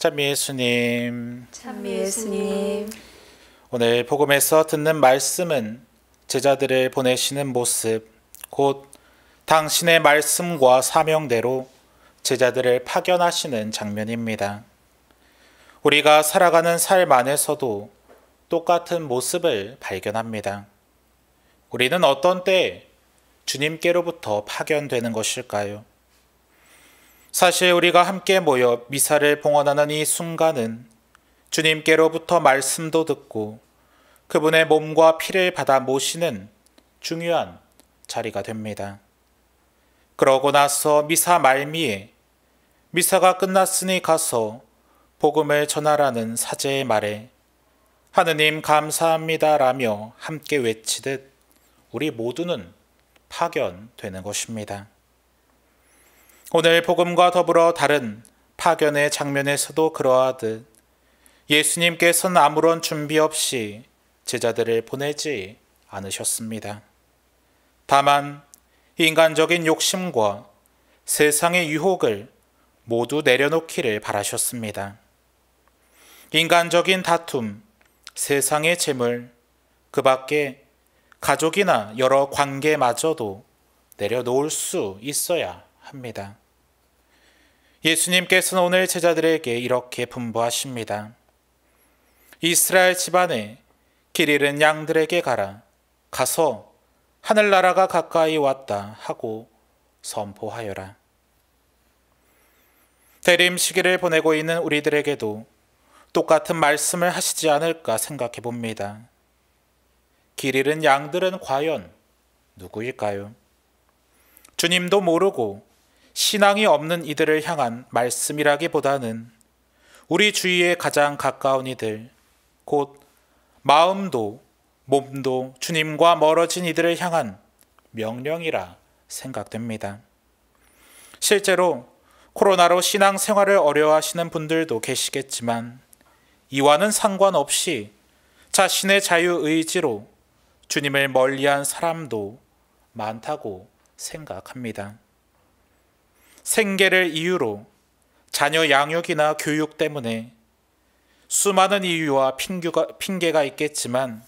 참 예수님. 참 예수님. 오늘 복음에서 듣는 말씀은 제자들을 보내시는 모습, 곧 당신의 말씀과 사명대로 제자들을 파견하시는 장면입니다. 우리가 살아가는 삶 안에서도 똑같은 모습을 발견합니다. 우리는 어떤 때 주님께로부터 파견되는 것일까요? 사실 우리가 함께 모여 미사를 봉헌하는 이 순간은 주님께로부터 말씀도 듣고 그분의 몸과 피를 받아 모시는 중요한 자리가 됩니다. 그러고 나서 미사 말미에 미사가 끝났으니 가서 복음을 전하라는 사제의 말에 하느님 감사합니다라며 함께 외치듯 우리 모두는 파견되는 것입니다. 오늘 복음과 더불어 다른 파견의 장면에서도 그러하듯 예수님께서는 아무런 준비 없이 제자들을 보내지 않으셨습니다. 다만 인간적인 욕심과 세상의 유혹을 모두 내려놓기를 바라셨습니다. 인간적인 다툼, 세상의 재물, 그 밖에 가족이나 여러 관계마저도 내려놓을 수 있어야 합니다. 예수님께서는 오늘 제자들에게 이렇게 분부하십니다. 이스라엘 집안에 길 잃은 양들에게 가라. 가서 하늘나라가 가까이 왔다 하고 선포하여라. 대림 시기를 보내고 있는 우리들에게도 똑같은 말씀을 하시지 않을까 생각해 봅니다. 길 잃은 양들은 과연 누구일까요? 주님도 모르고 신앙이 없는 이들을 향한 말씀이라기보다는 우리 주위에 가장 가까운 이들, 곧 마음도 몸도 주님과 멀어진 이들을 향한 명령이라 생각됩니다. 실제로 코로나로 신앙 생활을 어려워하시는 분들도 계시겠지만 이와는 상관없이 자신의 자유의지로 주님을 멀리한 사람도 많다고 생각합니다. 생계를 이유로 자녀 양육이나 교육 때문에 수많은 이유와 핑계가, 핑계가 있겠지만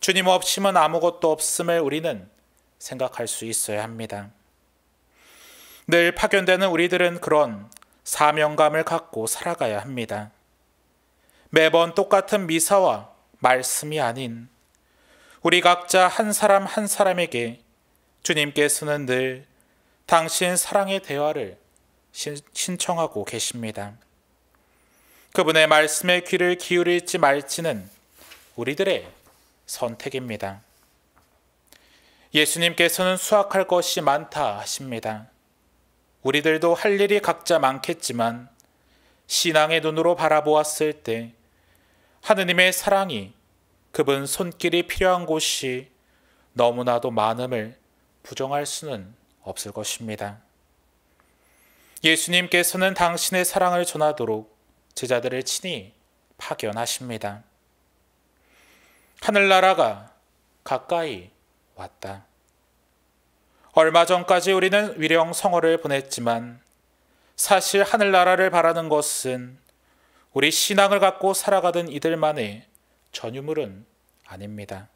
주님 없이면 아무것도 없음을 우리는 생각할 수 있어야 합니다. 늘 파견되는 우리들은 그런 사명감을 갖고 살아가야 합니다. 매번 똑같은 미사와 말씀이 아닌 우리 각자 한 사람 한 사람에게 주님께서는 늘 당신 사랑의 대화를 신청하고 계십니다. 그분의 말씀에 귀를 기울일지 말지는 우리들의 선택입니다. 예수님께서는 수확할 것이 많다 하십니다. 우리들도 할 일이 각자 많겠지만 신앙의 눈으로 바라보았을 때 하느님의 사랑이 그분 손길이 필요한 곳이 너무나도 많음을 부정할 수는 없을 것입니다. 예수님께서는 당신의 사랑을 전하도록 제자들을 친히 파견하십니다. 하늘나라가 가까이 왔다. 얼마 전까지 우리는 위령 성어를 보냈지만 사실 하늘나라를 바라는 것은 우리 신앙을 갖고 살아가던 이들만의 전유물은 아닙니다.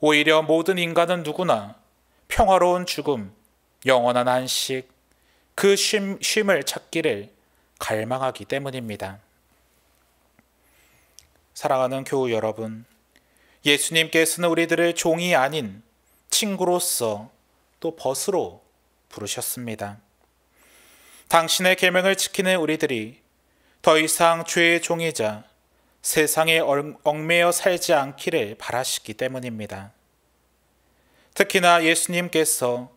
오히려 모든 인간은 누구나 평화로운 죽음, 영원한 안식, 그 쉼, 쉼을 찾기를 갈망하기 때문입니다. 사랑하는 교우 여러분, 예수님께서는 우리들을 종이 아닌 친구로서 또 벗으로 부르셨습니다. 당신의 계명을 지키는 우리들이 더 이상 죄의 종이자 세상에 얽매여 살지 않기를 바라시기 때문입니다. 특히나 예수님께서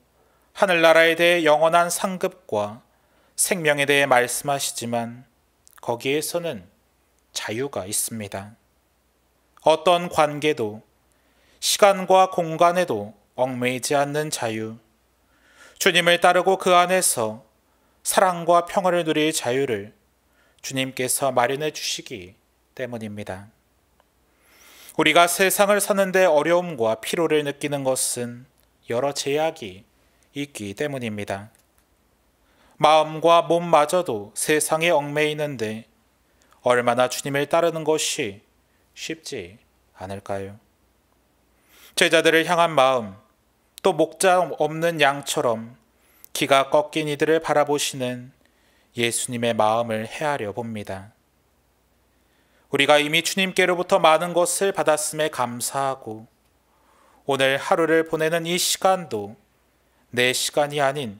하늘나라에 대해 영원한 상급과 생명에 대해 말씀하시지만 거기에서는 자유가 있습니다. 어떤 관계도 시간과 공간에도 얽매이지 않는 자유. 주님을 따르고 그 안에서 사랑과 평화를 누릴 자유를 주님께서 마련해 주시기 때문입니다. 우리가 세상을 사는데 어려움과 피로를 느끼는 것은 여러 제약이 있기 때문입니다. 마음과 몸마저도 세상에 얽매이는데 얼마나 주님을 따르는 것이 쉽지 않을까요? 제자들을 향한 마음, 또 목자 없는 양처럼 기가 꺾인 이들을 바라보시는 예수님의 마음을 헤아려 봅니다. 우리가 이미 주님께로부터 많은 것을 받았음에 감사하고 오늘 하루를 보내는 이 시간도 내 시간이 아닌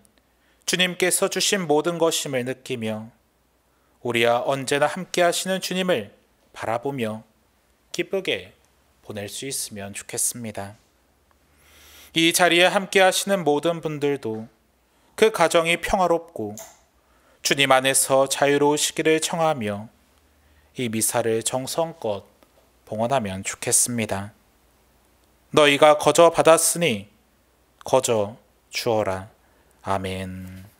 주님께서 주신 모든 것임을 느끼며 우리와 언제나 함께 하시는 주님을 바라보며 기쁘게 보낼 수 있으면 좋겠습니다. 이 자리에 함께 하시는 모든 분들도 그 가정이 평화롭고 주님 안에서 자유로우시기를 청하며 이 미사를 정성껏 봉헌하면 좋겠습니다. 너희가 거저 받았으니 거저 주어라. 아멘.